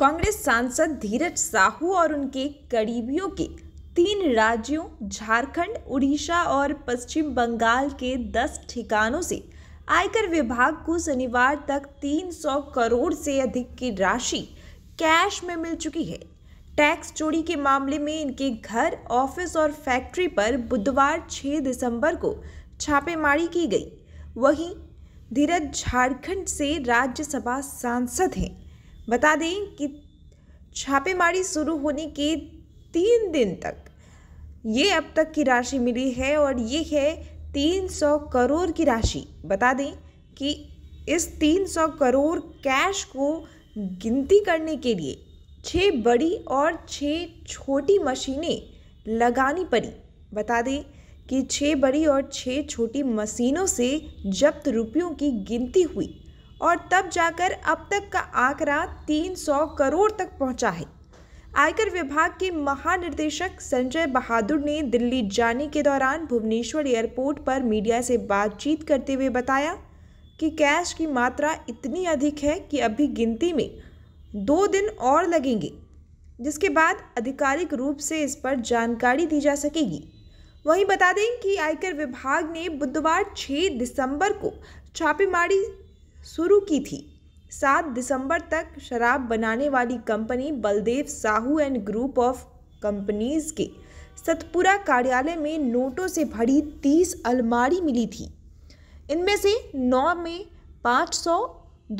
कांग्रेस सांसद धीरज साहू और उनके करीबियों के तीन राज्यों झारखंड, उड़ीसा और पश्चिम बंगाल के दस ठिकानों से आयकर विभाग को शनिवार तक 300 करोड़ से अधिक की राशि कैश में मिल चुकी है टैक्स चोरी के मामले में इनके घर ऑफिस और फैक्ट्री पर बुधवार 6 दिसंबर को छापेमारी की गई वहीं धीरज झारखंड से राज्यसभा सांसद हैं बता दें कि छापेमारी शुरू होने के तीन दिन तक ये अब तक की राशि मिली है और ये है तीन सौ करोड़ की राशि बता दें कि इस तीन सौ करोड़ कैश को गिनती करने के लिए छः बड़ी और छः छोटी मशीनें लगानी पड़ी बता दें कि छः बड़ी और छः छोटी मशीनों से जब्त रुपयों की गिनती हुई और तब जाकर अब तक का आंकड़ा 300 करोड़ तक पहुंचा है आयकर विभाग के महानिदेशक संजय बहादुर ने दिल्ली जाने के दौरान भुवनेश्वर एयरपोर्ट पर मीडिया से बातचीत करते हुए बताया कि कैश की मात्रा इतनी अधिक है कि अभी गिनती में दो दिन और लगेंगे जिसके बाद आधिकारिक रूप से इस पर जानकारी दी जा सकेगी वहीं बता दें कि आयकर विभाग ने बुधवार 6 दिसंबर को छापेमारी शुरू की थी सात दिसंबर तक शराब बनाने वाली company Baldev Sahu and group of companies के सतपुरा कार्यालय में नोटों से भरी तीस अलमारी मिली थी इनमें से नौ में पाँच सौ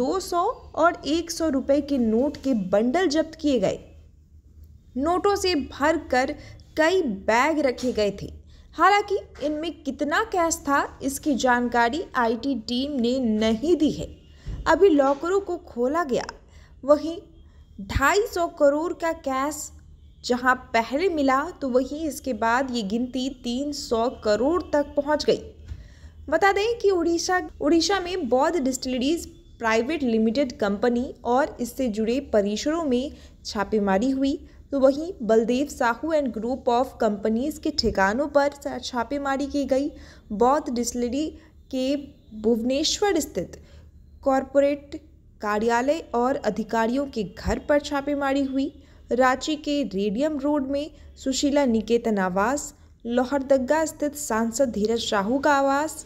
दो सौ और एक सौ रुपये के नोट के बंडल जब्त किए गए नोटों से भर कर कई बैग रखे गए थे हालांकि इनमें कितना कैश था इसकी जानकारी आईटी टीम ने नहीं दी है अभी लॉकरों को खोला गया वहीं ढाई सौ करोड़ का कैश जहां पहले मिला तो वहीं इसके बाद ये गिनती तीन सौ करोड़ तक पहुंच गई बता दें कि उड़ीसा उड़ीसा में बौद्ध डिस्टिलरीज प्राइवेट लिमिटेड कंपनी और इससे जुड़े परिसरों में छापेमारी हुई तो वहीं Baldev Sahu and group of companies के ठिकानों पर छापेमारी की गई बौद्ध डिस्लरी के भुवनेश्वर स्थित कॉरपोरेट कार्यालय और अधिकारियों के घर पर छापेमारी हुई रांची के रेडियम रोड में सुशीला निकेतन आवास लोहरदग्गा स्थित सांसद धीरज साहू का आवास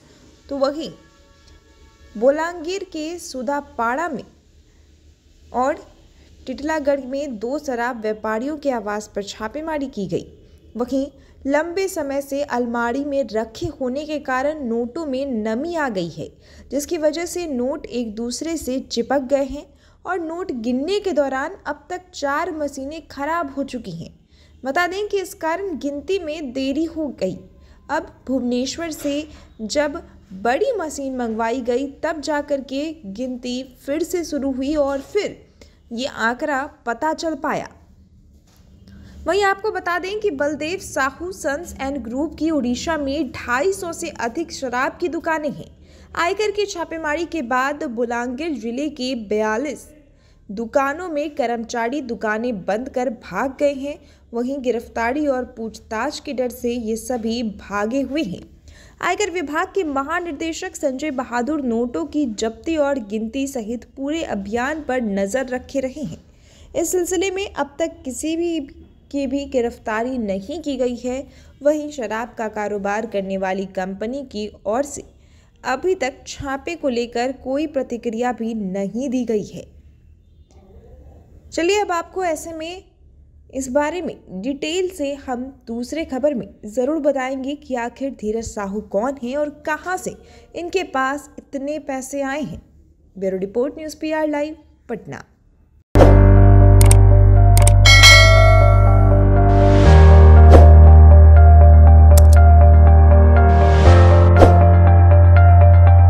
तो वहीं बोलांगीर के सुधापाड़ा में और टिटलागढ़ में दो शराब व्यापारियों के आवास पर छापेमारी की गई वहीं लंबे समय से अलमारी में रखे होने के कारण नोटों में नमी आ गई है जिसकी वजह से नोट एक दूसरे से चिपक गए हैं और नोट गिनने के दौरान अब तक चार मशीनें खराब हो चुकी हैं बता दें कि इस कारण गिनती में देरी हो गई अब भुवनेश्वर से जब बड़ी मशीन मंगवाई गई तब जाकर के गिनती फिर से शुरू हुई और फिर ये आंकड़ा पता चल पाया वहीं आपको बता दें कि Baldev Sahu sons and group की उड़ीसा में 250 से अधिक शराब की दुकानें हैं आयकर की छापेमारी के बाद बुलांगिर जिले के 42 दुकानों में कर्मचारी दुकानें बंद कर भाग गए हैं वहीं गिरफ्तारी और पूछताछ के डर से ये सभी भागे हुए हैं आयकर विभाग के महानिदेशक संजय बहादुर नोटों की जब्ती और गिनती सहित पूरे अभियान पर नज़र रखे रहे हैं इस सिलसिले में अब तक किसी भी की भी गिरफ्तारी नहीं की गई है वहीं शराब का कारोबार करने वाली कंपनी की ओर से अभी तक छापे को लेकर कोई प्रतिक्रिया भी नहीं दी गई है चलिए अब आपको ऐसे में इस बारे में डिटेल से हम दूसरे खबर में ज़रूर बताएंगे कि आखिर धीरज साहू कौन हैं और कहाँ से इनके पास इतने पैसे आए हैं bureau report news PR live Patna